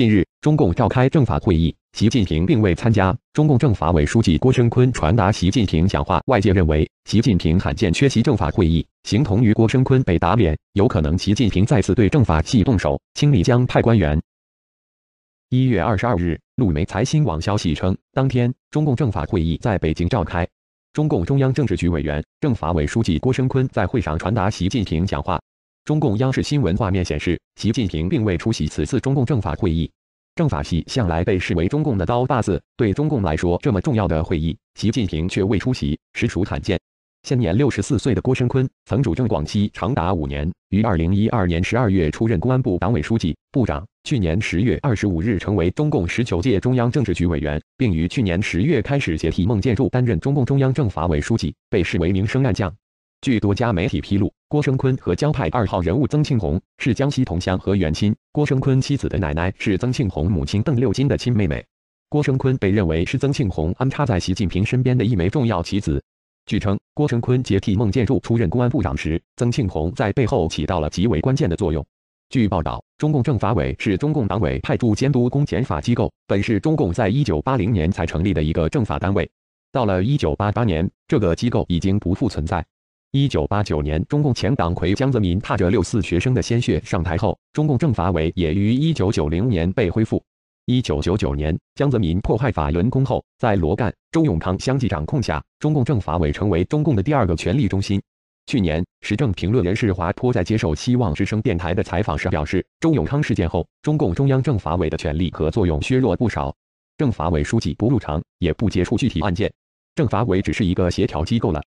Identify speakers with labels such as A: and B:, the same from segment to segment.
A: 近日，中共召开政法会议，习近平并未参加。中共政法委书记郭声琨传达习近平讲话，外界认为习近平罕见缺席政法会议，形同于郭声琨被打脸，有可能习近平再次对政法系动手，清理江派官员。一月二十二日，路媒财新网消息称，当天中共政法会议在北京召开，中共中央政治局委员、政法委书记郭声琨在会上传达习近平讲话。中共央视新闻画面显示，习近平并未出席此次中共政法会议。政法系向来被视为中共的刀把子，对中共来说这么重要的会议，习近平却未出席，实属罕见。现年六十四岁的郭声琨曾主政广西长达五年，于二零一二年十二月出任公安部党委书记、部长。去年十月二十五日成为中共十九届中央政治局委员，并于去年十月开始接替孟建柱担任中共中央政法委书记，被视为名声暗将。据多家媒体披露，郭声琨和江派二号人物曾庆红是江西同乡和远亲。郭声琨妻子的奶奶是曾庆红母亲邓六金的亲妹妹。郭声琨被认为是曾庆红安插在习近平身边的一枚重要棋子。据称，郭声琨接替孟建柱出任公安部长时，曾庆红在背后起到了极为关键的作用。据报道，中共政法委是中共党委派驻监督公检法机构，本是中共在1980年才成立的一个政法单位。到了1988年，这个机构已经不复存在。一九八九年，中共前党魁江泽民踏着六四学生的鲜血上台后，中共政法委也于一九九零年被恢复。一九九九年，江泽民破坏法轮功后，在罗干、周永康相继掌控下，中共政法委成为中共的第二个权力中心。去年，时政评论人士华坡在接受希望之声电台的采访时表示，周永康事件后，中共中央政法委的权力和作用削弱不少，政法委书记不入场，也不接触具体案件，政法委只是一个协调机构了。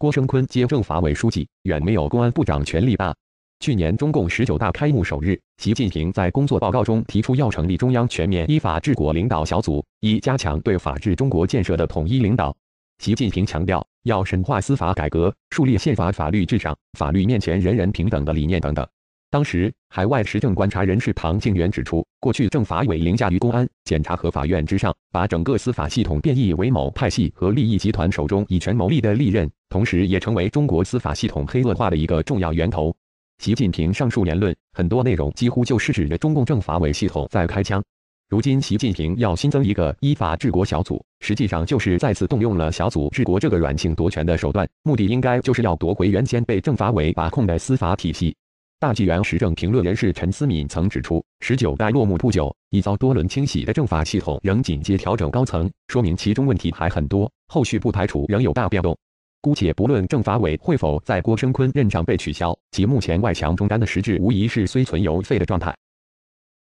A: 郭声琨接政法委书记，远没有公安部长权力大。去年中共十九大开幕首日，习近平在工作报告中提出要成立中央全面依法治国领导小组，以加强对法治中国建设的统一领导。习近平强调，要深化司法改革，树立宪法法律至上、法律面前人人平等的理念等等。当时，海外时政观察人士庞静元指出，过去政法委凌驾于公安、检察和法院之上，把整个司法系统变异为某派系和利益集团手中以权谋利的利刃，同时也成为中国司法系统黑恶化的一个重要源头。习近平上述言论，很多内容几乎就是指着中共政法委系统在开枪。如今，习近平要新增一个依法治国小组，实际上就是再次动用了小组治国这个软性夺权的手段，目的应该就是要夺回原先被政法委把控的司法体系。大纪元时政评论人士陈思敏曾指出，十九大落幕不久，已遭多轮清洗的政法系统仍紧接调整高层，说明其中问题还很多，后续不排除仍有大变动。姑且不论政法委会否在郭声琨任上被取消，其目前外墙中单的实质，无疑是虽存犹废的状态。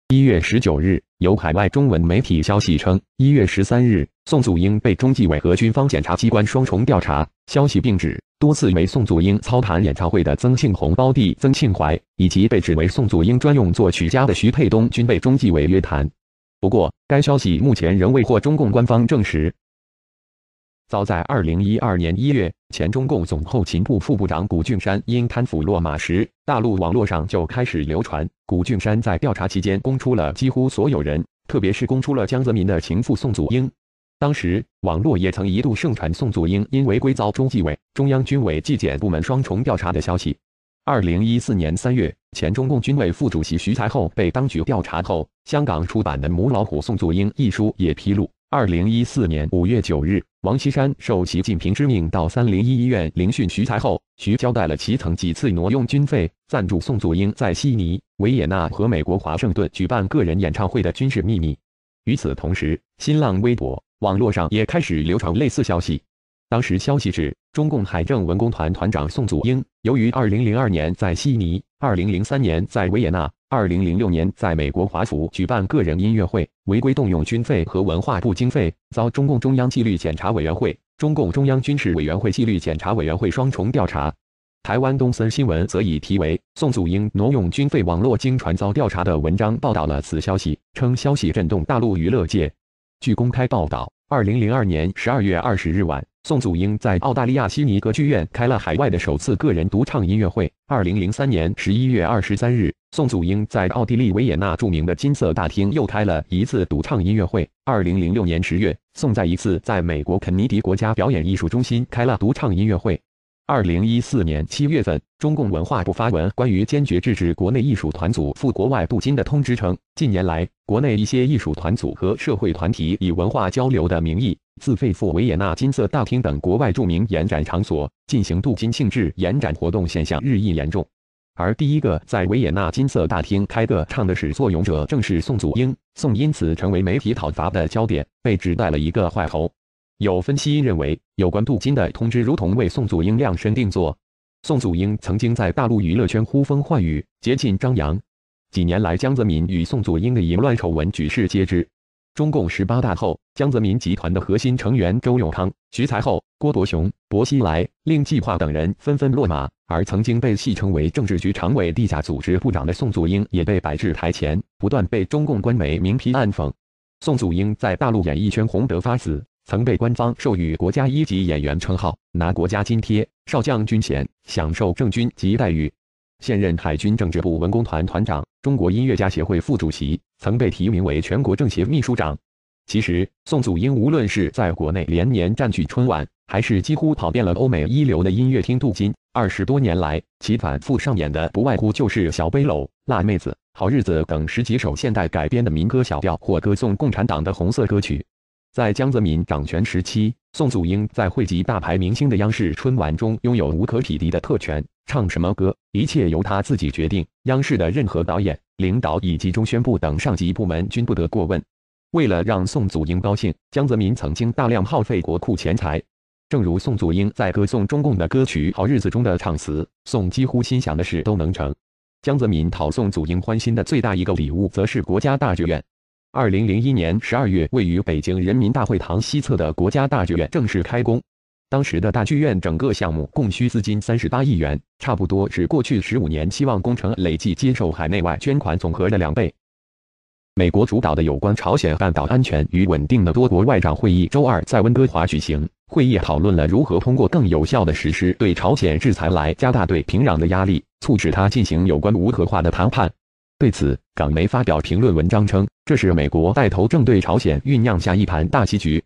A: 一月十九日，有海外中文媒体消息称，一月十三日，宋祖英被中纪委和军方检察机关双重调查。消息并指。多次为宋祖英操盘演唱会的曾庆红胞弟曾庆怀，以及被指为宋祖英专用作曲家的徐沛东，均被中纪委约谈。不过，该消息目前仍未获中共官方证实。早在2012年1月，前中共总后勤部副部长谷俊山因贪腐落马时，大陆网络上就开始流传谷俊山在调查期间供出了几乎所有人，特别是供出了江泽民的情妇宋祖英。当时，网络也曾一度盛传宋祖英因违规遭中纪委、中央军委纪检部门双重调查的消息。二零一四年三月，前中共军委副主席徐才厚被当局调查后，香港出版的《母老虎宋祖英》一书也披露，二零一四年五月九日，王岐山受习近平之命到三零一医院聆讯徐才厚，徐交代了其曾几次挪用军费赞助宋祖英在悉尼、维也纳和美国华盛顿举办个人演唱会的军事秘密。与此同时，新浪微博。网络上也开始流传类似消息。当时消息指，中共海政文工团团长宋祖英，由于2002年在悉尼、2003年在维也纳、2006年在美国华府举办个人音乐会，违规动用军费和文化部经费，遭中共中央纪律检查委员会、中共中央军事委员会纪律检查委员会双重调查。台湾东森新闻则以题为“宋祖英挪用军费网络经传遭调查”的文章报道了此消息，称消息震动大陆娱乐界。据公开报道，二零零二年十二月二十日晚，宋祖英在澳大利亚悉尼歌剧院开了海外的首次个人独唱音乐会。二零零三年十一月二十三日，宋祖英在奥地利维也纳著名的金色大厅又开了一次独唱音乐会。二零零六年十月，宋在一次在美国肯尼迪国家表演艺术中心开了独唱音乐会。二零一四年七月份，中共文化部发文关于坚决制止国内艺术团组赴国外镀金的通知称，近年来，国内一些艺术团组和社会团体以文化交流的名义自费赴维也纳金色大厅等国外著名演展场所进行镀金性质演展活动现象日益严重。而第一个在维也纳金色大厅开的唱的始作俑者正是宋祖英，宋因此成为媒体讨伐的焦点，被指带了一个坏头。有分析认为，有关镀金的通知如同为宋祖英量身定做。宋祖英曾经在大陆娱乐圈呼风唤雨，接近张扬。几年来，江泽民与宋祖英的淫乱丑闻举世皆知。中共十八大后，江泽民集团的核心成员周永康、徐才厚、郭伯雄、薄熙来、令计划等人纷纷落马，而曾经被戏称为政治局常委、地下组织部长的宋祖英也被摆至台前，不断被中共官媒明批暗讽。宋祖英在大陆演艺圈红得发紫。曾被官方授予国家一级演员称号，拿国家津贴，少将军衔，享受正军级待遇。现任海军政治部文工团团长，中国音乐家协会副主席，曾被提名为全国政协秘书长。其实，宋祖英无论是在国内连年占据春晚，还是几乎跑遍了欧美一流的音乐厅镀金，二十多年来，其反复上演的不外乎就是《小背篓》《辣妹子》《好日子》等十几首现代改编的民歌小调或歌颂共产党的红色歌曲。在江泽民掌权时期，宋祖英在汇集大牌明星的央视春晚中拥有无可匹敌的特权，唱什么歌，一切由她自己决定。央视的任何导演、领导以及中宣部等上级部门均不得过问。为了让宋祖英高兴，江泽民曾经大量耗费国库钱财。正如宋祖英在歌颂中共的歌曲《好日子》中的唱词：“宋几乎心想的事都能成。”江泽民讨宋祖英欢心的最大一个礼物，则是国家大剧院。二零零一年十二月，位于北京人民大会堂西侧的国家大剧院正式开工。当时的大剧院整个项目共需资金三十八亿元，差不多是过去十五年期望工程累计接受海内外捐款总和的两倍。美国主导的有关朝鲜半岛安全与稳定的多国外长会议周二在温哥华举行，会议讨论了如何通过更有效的实施对朝鲜制裁来加大对平壤的压力，促使他进行有关无核化的谈判。对此，港媒发表评论文章称。这是美国带头正对朝鲜酝酿下一盘大棋局。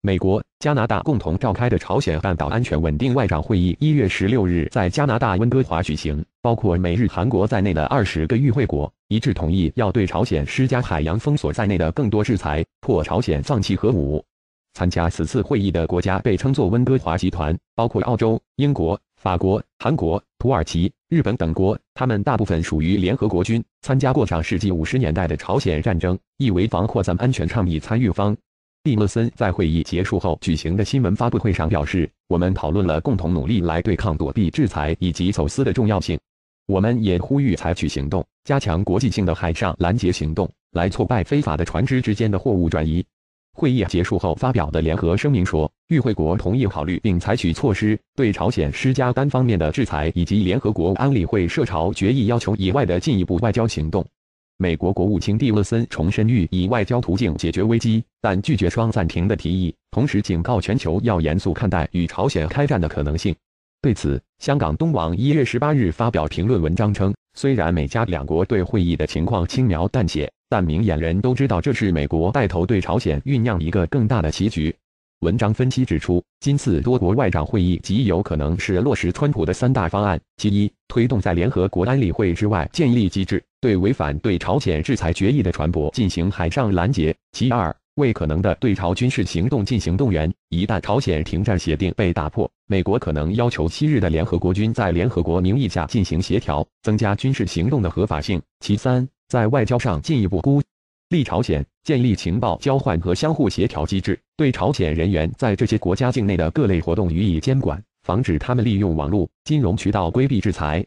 A: 美国、加拿大共同召开的朝鲜半岛安全稳定外长会议，一月十六日在加拿大温哥华举行。包括美、日、韩国在内的二十个与会国一致同意要对朝鲜施加海洋封锁在内的更多制裁，迫朝鲜放弃核武。参加此次会议的国家被称作温哥华集团，包括澳洲、英国。法国、韩国、土耳其、日本等国，他们大部分属于联合国军，参加过上世纪五十年代的朝鲜战争，亦为防扩散安全倡议参与方。蒂勒森在会议结束后举行的新闻发布会上表示：“我们讨论了共同努力来对抗躲避制裁以及走私的重要性。我们也呼吁采取行动，加强国际性的海上拦截行动，来挫败非法的船只之间的货物转移。”会议结束后发表的联合声明说，与会国同意考虑并采取措施对朝鲜施加单方面的制裁，以及联合国安理会涉朝决议要求以外的进一步外交行动。美国国务卿蒂勒森重申欲以外交途径解决危机，但拒绝双暂停的提议，同时警告全球要严肃看待与朝鲜开战的可能性。对此，香港东网一月十八日发表评论文章称，虽然美加两国对会议的情况轻描淡写。但明眼人都知道，这是美国带头对朝鲜酝酿一个更大的棋局。文章分析指出，今次多国外长会议极有可能是落实川普的三大方案：其一，推动在联合国安理会之外建立机制，对违反对朝鲜制裁决议的船舶进行海上拦截；其二，为可能的对朝军事行动进行动员。一旦朝鲜停战协定被打破，美国可能要求昔日的联合国军在联合国名义下进行协调，增加军事行动的合法性。其三。在外交上进一步孤立朝鲜，建立情报交换和相互协调机制，对朝鲜人员在这些国家境内的各类活动予以监管，防止他们利用网络、金融渠道规避制裁。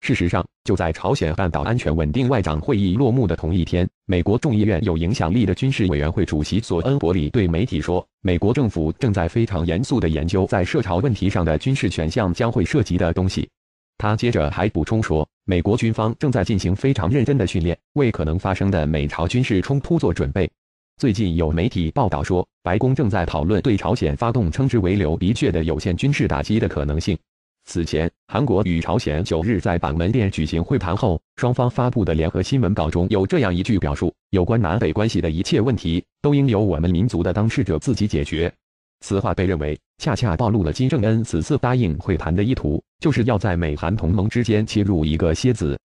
A: 事实上，就在朝鲜半岛安全稳定外长会议落幕的同一天，美国众议院有影响力的军事委员会主席索恩伯里对媒体说：“美国政府正在非常严肃地研究在涉朝问题上的军事选项，将会涉及的东西。”他接着还补充说，美国军方正在进行非常认真的训练，为可能发生的美朝军事冲突做准备。最近有媒体报道说，白宫正在讨论对朝鲜发动称之为“流鼻血”的有限军事打击的可能性。此前，韩国与朝鲜九日在板门店举行会谈后，双方发布的联合新闻稿中有这样一句表述：“有关南北关系的一切问题，都应由我们民族的当事者自己解决。”此话被认为恰恰暴露了金正恩此次答应会谈的意图，就是要在美韩同盟之间切入一个楔子。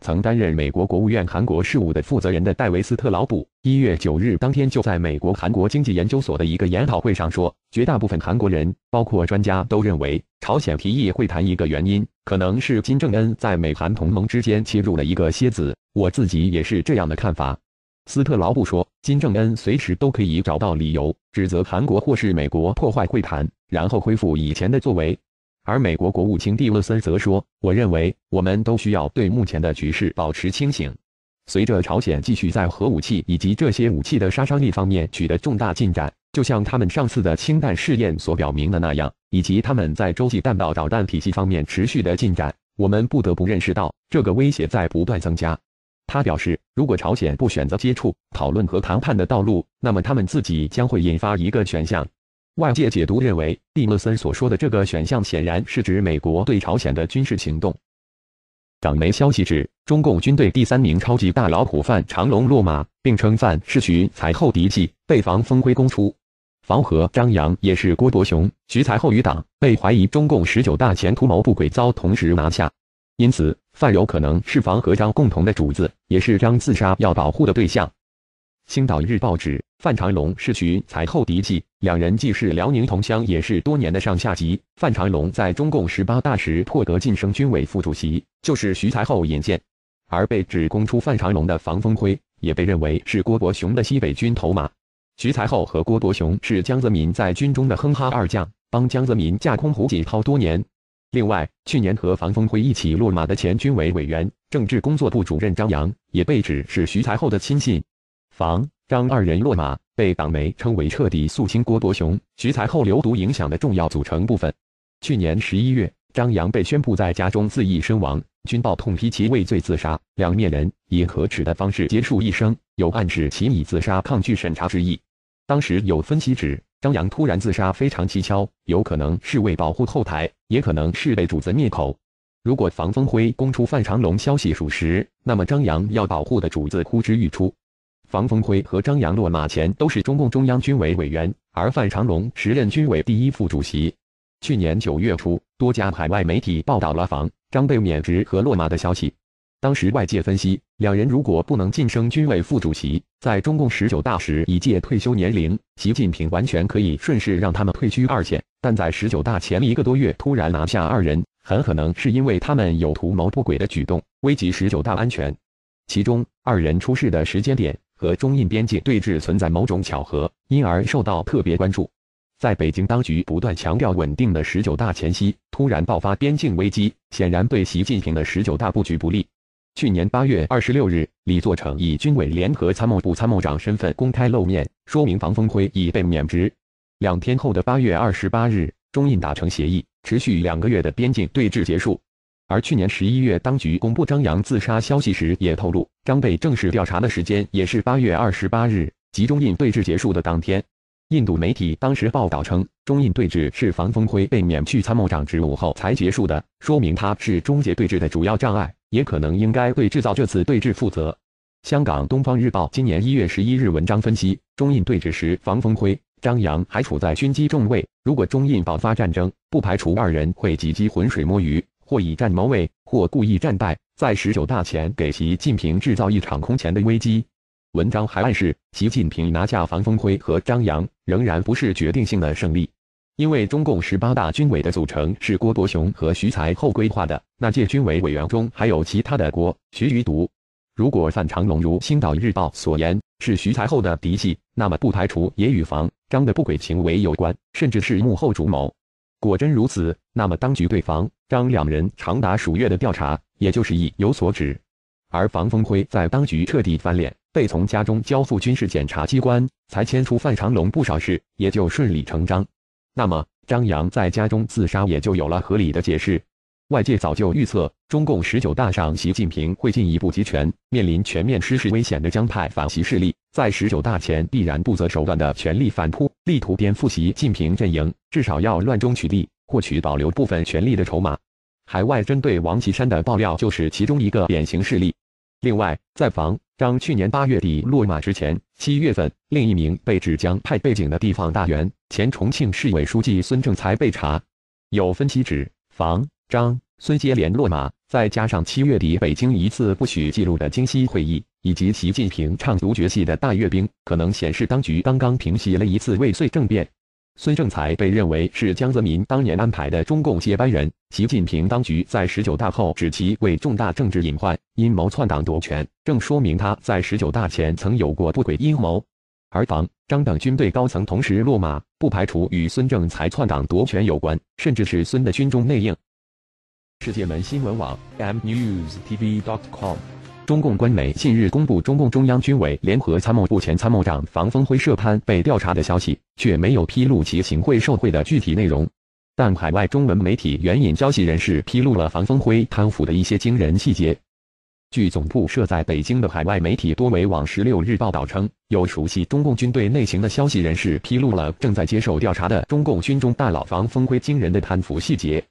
A: 曾担任美国国务院韩国事务的负责人的戴维斯特劳普，一月九日当天就在美国韩国经济研究所的一个研讨会上说：“绝大部分韩国人，包括专家，都认为朝鲜提议会谈一个原因，可能是金正恩在美韩同盟之间切入了一个楔子。我自己也是这样的看法。”斯特劳布说：“金正恩随时都可以找到理由指责韩国或是美国破坏会谈，然后恢复以前的作为。”而美国国务卿蒂勒森则说：“我认为我们都需要对目前的局势保持清醒。随着朝鲜继续在核武器以及这些武器的杀伤力方面取得重大进展，就像他们上次的氢弹试验所表明的那样，以及他们在洲际弹道导弹体系方面持续的进展，我们不得不认识到这个威胁在不断增加。”他表示，如果朝鲜不选择接触、讨论和谈判的道路，那么他们自己将会引发一个选项。外界解读认为，蒂勒森所说的这个选项显然是指美国对朝鲜的军事行动。港媒消息指，中共军队第三名超级大老虎犯长龙落马，并称范是徐才厚嫡系，被防风归攻出。房和张扬也是郭伯雄、徐才厚余党，被怀疑中共十九大前图谋不轨遭同时拿下。因此，范有可能是房和张共同的主子，也是张自杀要保护的对象。青岛日报指，范长龙是徐才厚嫡系，两人既是辽宁同乡，也是多年的上下级。范长龙在中共十八大时破格晋升军委副主席，就是徐才厚引荐。而被指供出范长龙的房风辉，也被认为是郭伯雄的西北军头马。徐才厚和郭伯雄是江泽民在军中的哼哈二将，帮江泽民架空胡锦涛多年。另外，去年和房峰辉一起落马的前军委委员、政治工作部主任张扬也被指是徐才厚的亲信。房张二人落马，被党媒称为彻底肃清郭伯雄、徐才厚流毒影响的重要组成部分。去年十一月，张扬被宣布在家中自缢身亡，军报痛批其畏罪自杀、两面人，以可耻的方式结束一生，有暗示其以自杀抗拒审查之意。当时有分析指。张扬突然自杀非常蹊跷，有可能是为保护后台，也可能是被主子灭口。如果房峰辉供出范长龙消息属实，那么张扬要保护的主子呼之欲出。房峰辉和张扬落马前都是中共中央军委委员，而范长龙时任军委第一副主席。去年九月初，多家海外媒体报道了房张被免职和落马的消息。当时外界分析，两人如果不能晋升军委副主席，在中共十九大时已届退休年龄，习近平完全可以顺势让他们退居二线。但在十九大前一个多月突然拿下二人，很可能是因为他们有图谋不轨的举动，危及十九大安全。其中，二人出事的时间点和中印边界对峙存在某种巧合，因而受到特别关注。在北京当局不断强调稳定的十九大前夕，突然爆发边境危机，显然对习近平的十九大布局不利。去年八月二十六日，李作成以军委联合参谋部参谋长身份公开露面，说明房峰辉已被免职。两天后的八月二十八日，中印达成协议，持续两个月的边境对峙结束。而去年十一月，当局公布张扬自杀消息时，也透露张被正式调查的时间也是八月二十八日，即中印对峙结束的当天。印度媒体当时报道称，中印对峙是房峰辉被免去参谋长职务后才结束的，说明他是终结对峙的主要障碍。也可能应该对制造这次对峙负责。香港《东方日报》今年一月十一日文章分析，中印对峙时，防风辉、张扬还处在军机重位。如果中印爆发战争，不排除二人会几击浑水摸鱼，或以战谋位，或故意战败，在十九大前给习近平制造一场空前的危机。文章还暗示，习近平拿下防风辉和张扬仍然不是决定性的胜利。因为中共十八大军委的组成是郭伯雄和徐才厚规划的，那届军委委员中还有其他的郭、徐余独。如果范长龙如《青岛日报》所言是徐才厚的嫡系，那么不排除也与房、张的不轨行为有关，甚至是幕后主谋。果真如此，那么当局对房、张两人长达数月的调查，也就是意有所指。而房峰辉在当局彻底翻脸，被从家中交付军事检察机关，才牵出范长龙不少事，也就顺理成章。那么，张扬在家中自杀也就有了合理的解释。外界早就预测，中共十九大上习近平会进一步集权，面临全面失势危险的江派反习势力，在十九大前必然不择手段的全力反扑，力图颠覆习近平阵营，至少要乱中取利，获取保留部分权力的筹码。海外针对王岐山的爆料就是其中一个典型事例。另外，在房张去年八月底落马之前，七月份另一名被指将派背景的地方大员、前重庆市委书记孙政才被查。有分析指，房张孙接连落马，再加上七月底北京一次不许记录的京西会议，以及习近平唱独角戏的大阅兵，可能显示当局刚刚平息了一次未遂政变。孙政才被认为是江泽民当年安排的中共接班人。习近平当局在十九大后指其为重大政治隐患，阴谋篡党夺权，正说明他在十九大前曾有过不轨阴谋。而防、张等军队高层同时落马，不排除与孙政才篡党夺权有关，甚至是孙的军中内应。世界门新闻网 mnews.tv.com 中共官媒近日公布中共中央军委联合参谋部前参谋长防风辉涉贪被调查的消息，却没有披露其行贿受贿的具体内容。但海外中文媒体援引消息人士披露了防风辉贪腐的一些惊人细节。据总部设在北京的海外媒体多维网十六日报道称，有熟悉中共军队内情的消息人士披露了正在接受调查的中共军中大佬防风辉惊人的贪腐细节。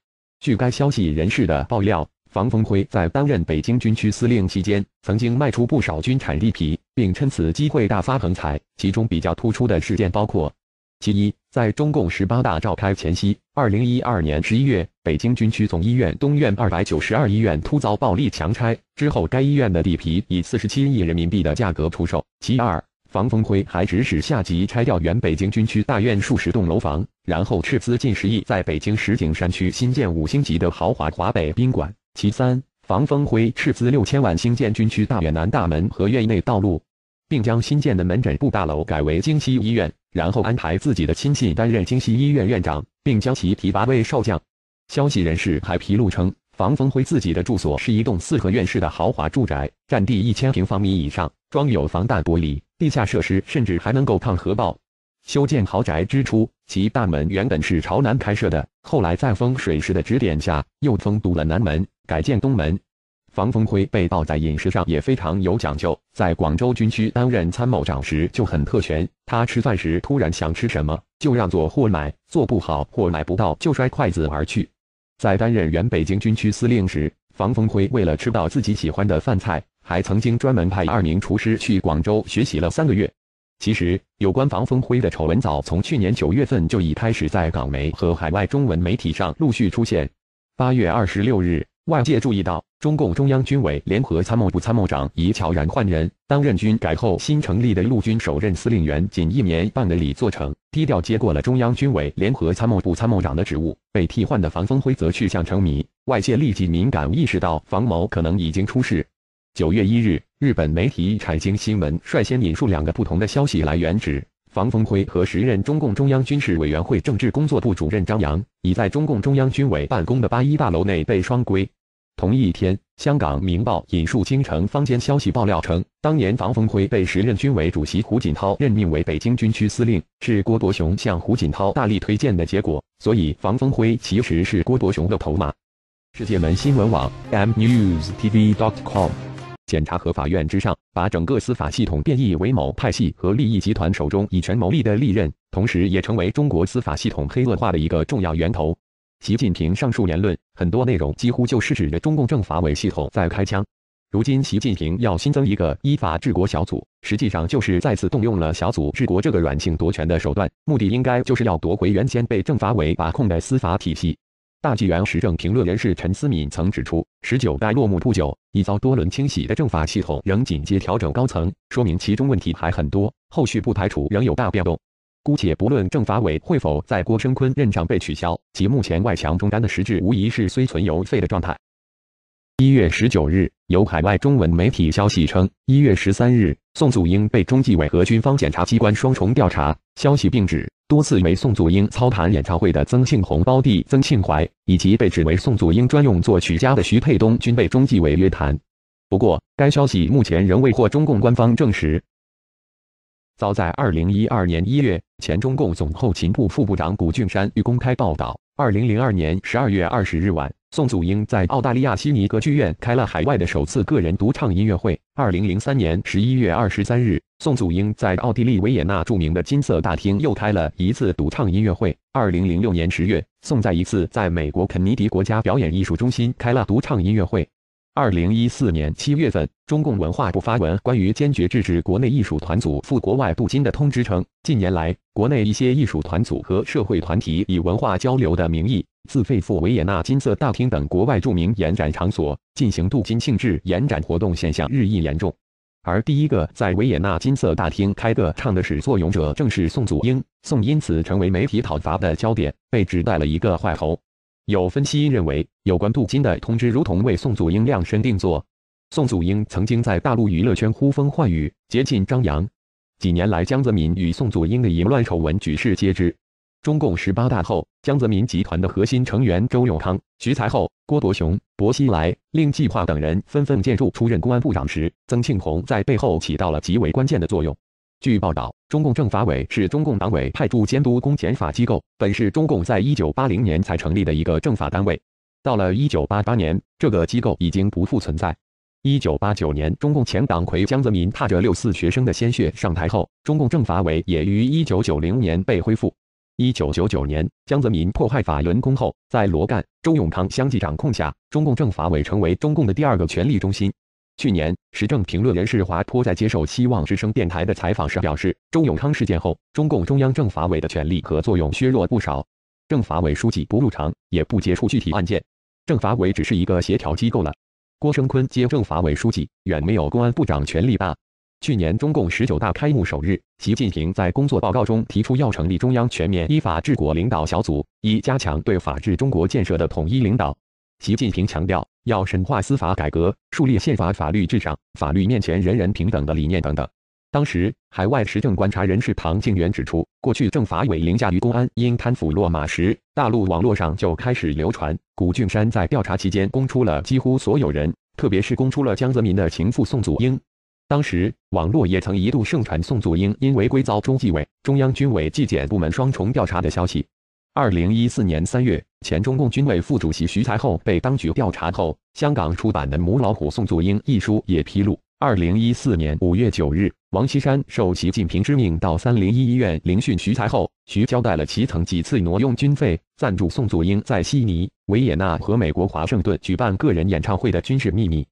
A: 据该消息人士的爆料。防风辉在担任北京军区司令期间，曾经卖出不少军产地皮，并趁此机会大发横财。其中比较突出的事件包括：其一，在中共十八大召开前夕，二零一二年十一月，北京军区总医院东院二百九十二医院突遭暴力强拆之后，该医院的地皮以四十七亿人民币的价格出售；其二，防风辉还指使下级拆掉原北京军区大院数十栋楼房，然后斥资近十亿在北京石景山区新建五星级的豪华华北宾馆。其三，房峰辉斥资六千万兴建军区大院南大门和院内道路，并将新建的门诊部大楼改为京西医院，然后安排自己的亲信担任京西医院院长，并将其提拔为少将。消息人士还披露称，房峰辉自己的住所是一栋四合院式的豪华住宅，占地一千平方米以上，装有防弹玻璃，地下设施甚至还能够抗核爆。修建豪宅之初，其大门原本是朝南开设的，后来在风水师的指点下，又封堵了南门。改建东门，房峰辉被曝在饮食上也非常有讲究。在广州军区担任参谋长时就很特权，他吃饭时突然想吃什么，就让做或买，做不好或买不到就摔筷子而去。在担任原北京军区司令时，房峰辉为了吃到自己喜欢的饭菜，还曾经专门派二名厨师去广州学习了三个月。其实有关房峰辉的丑闻，早从去年九月份就已开始在港媒和海外中文媒体上陆续出现。八月二十六日。外界注意到，中共中央军委联合参谋部参谋长已悄然换人，担任军改后新成立的陆军首任司令员仅一年半的李作成，低调接过了中央军委联合参谋部参谋长的职务。被替换的房峰辉则去向成谜，外界立即敏感意识到房某可能已经出事。九月一日，日本媒体产经新闻率先引述两个不同的消息来源，指。防风辉和时任中共中央军事委员会政治工作部主任张扬已在中共中央军委办公的八一大楼内被双规。同一天，香港《明报》引述京城坊间消息爆料称，当年防风辉被时任军委主席胡锦涛任命为北京军区司令，是郭伯雄向胡锦涛大力推荐的结果，所以防风辉其实是郭伯雄的头马。世界门新闻网 mnews tv dot com 检察和法院之上，把整个司法系统变异为某派系和利益集团手中以权谋利的利刃，同时也成为中国司法系统黑恶化的一个重要源头。习近平上述言论，很多内容几乎就是指着中共政法委系统在开枪。如今，习近平要新增一个依法治国小组，实际上就是再次动用了小组治国这个软性夺权的手段，目的应该就是要夺回原先被政法委把控的司法体系。大纪元时政评论人士陈思敏曾指出，十九大落幕不久，已遭多轮清洗的政法系统仍紧接调整高层，说明其中问题还很多，后续不排除仍有大变动。姑且不论政法委会否在郭声琨任上被取消，其目前外墙中单的实质，无疑是虽存犹废的状态。一月十九日，有海外中文媒体消息称，一月十三日，宋祖英被中纪委和军方检察机关双重调查。消息并指。多次为宋祖英操盘演唱会的曾庆红胞弟曾庆怀，以及被指为宋祖英专用作曲家的徐沛东，均被中纪委约谈。不过，该消息目前仍未获中共官方证实。早在二零一二年一月，前中共总后勤部副部长谷俊山，欲公开报道，二零零二年十二月二十日晚。宋祖英在澳大利亚悉尼歌剧院开了海外的首次个人独唱音乐会。二零零三年十一月二十三日，宋祖英在奥地利维也纳著名的金色大厅又开了一次独唱音乐会。二零零六年十月，宋在一次在美国肯尼迪国家表演艺术中心开了独唱音乐会。二零一四年七月份，中共文化部发文关于坚决制止国内艺术团组赴国外镀金的通知称，近年来，国内一些艺术团组和社会团体以文化交流的名义自费赴维也纳金色大厅等国外著名演展场所进行镀金性质延展活动现象日益严重。而第一个在维也纳金色大厅开的唱的始作俑者正是宋祖英，宋因此成为媒体讨伐的焦点，被指带了一个坏头。有分析认为，有关镀金的通知如同为宋祖英量身定做。宋祖英曾经在大陆娱乐圈呼风唤雨、接近张扬。几年来，江泽民与宋祖英的淫乱丑闻举世皆知。中共十八大后，江泽民集团的核心成员周永康、徐才厚、郭伯雄、薄熙来、令计划等人纷纷建树，出任公安部长时，曾庆红在背后起到了极为关键的作用。据报道，中共政法委是中共党委派驻监督公检法机构，本是中共在一九八零年才成立的一个政法单位。到了一九八八年，这个机构已经不复存在。一九八九年，中共前党魁江泽民踏着六四学生的鲜血上台后，中共政法委也于一九九零年被恢复。一九九九年，江泽民迫害法轮功后，在罗干、周永康相继掌控下，中共政法委成为中共的第二个权力中心。去年，时政评论人士华波在接受希望之声电台的采访时表示，周永康事件后，中共中央政法委的权力和作用削弱不少，政法委书记不入场，也不接触具体案件，政法委只是一个协调机构了。郭声琨接政法委书记，远没有公安部长权力大。去年中共十九大开幕首日，习近平在工作报告中提出要成立中央全面依法治国领导小组，以加强对法治中国建设的统一领导。习近平强调，要深化司法改革，树立宪法法律至上、法律面前人人平等的理念等等。当时，海外时政观察人士庞静元指出，过去政法委凌驾于公安，因贪腐落马时，大陆网络上就开始流传谷俊山在调查期间供出了几乎所有人，特别是供出了江泽民的情妇宋祖英。当时，网络也曾一度盛传宋祖英因违规遭中纪委、中央军委纪检部门双重调查的消息。二零一四年三月，前中共军委副主席徐才厚被当局调查后，香港出版的《母老虎》宋祖英一书也披露：二零一四年五月九日，王岐山受习近平之命到三零一医院聆讯徐才厚，徐交代了其曾几次挪用军费赞助宋祖英在悉尼、维也纳和美国华盛顿举办个人演唱会的军事秘密。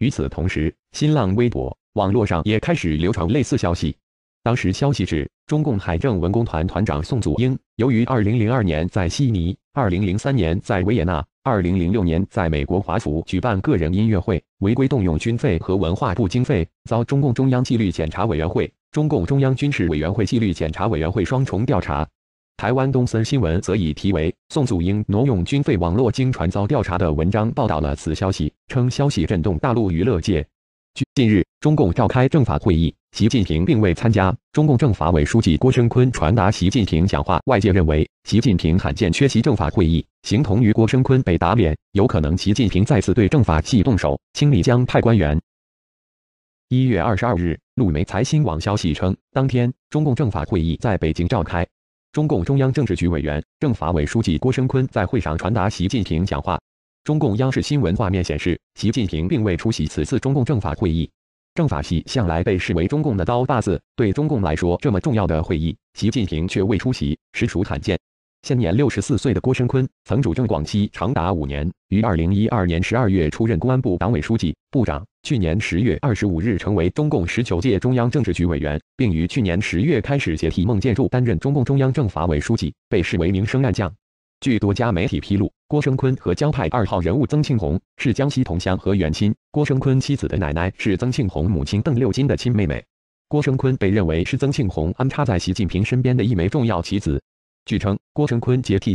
A: 与此同时，新浪微博网络上也开始流传类似消息。当时消息指。中共海政文工团团长宋祖英，由于2002年在悉尼、2003年在维也纳、2006年在美国华府举办个人音乐会，违规动用军费和文化部经费，遭中共中央纪律检查委员会、中共中央军事委员会纪律检查委员会双重调查。台湾东森新闻则以题为“宋祖英挪用军费网络经传遭调查”的文章报道了此消息，称消息震动大陆娱乐界。近日，中共召开政法会议。习近平并未参加。中共政法委书记郭声琨传达习近平讲话。外界认为，习近平罕见缺席政法会议，形同于郭声琨被打脸，有可能习近平再次对政法系动手，清理将派官员。一月二十二日，路媒财新网消息称，当天中共政法会议在北京召开，中共中央政治局委员、政法委书记郭声琨在会上传达习近平讲话。中共央视新闻画面显示，习近平并未出席此次中共政法会议。政法系向来被视为中共的刀把子，对中共来说，这么重要的会议，习近平却未出席，实属罕见。现年六十四岁的郭声琨曾主政广西长达五年，于二零一二年十二月出任公安部党委书记、部长，去年十月二十五日成为中共十九届中央政治局委员，并于去年十月开始接替孟建柱担任中共中央政法委书记，被视为名声暗将。据多家媒体披露。郭声琨和江派二号人物曾庆红是江西同乡和远亲，郭声琨妻子的奶奶是曾庆红母亲邓六金的亲妹妹。郭声琨被认为是曾庆红安插在习近平身边的一枚重要棋子。据称，郭声琨接替孟。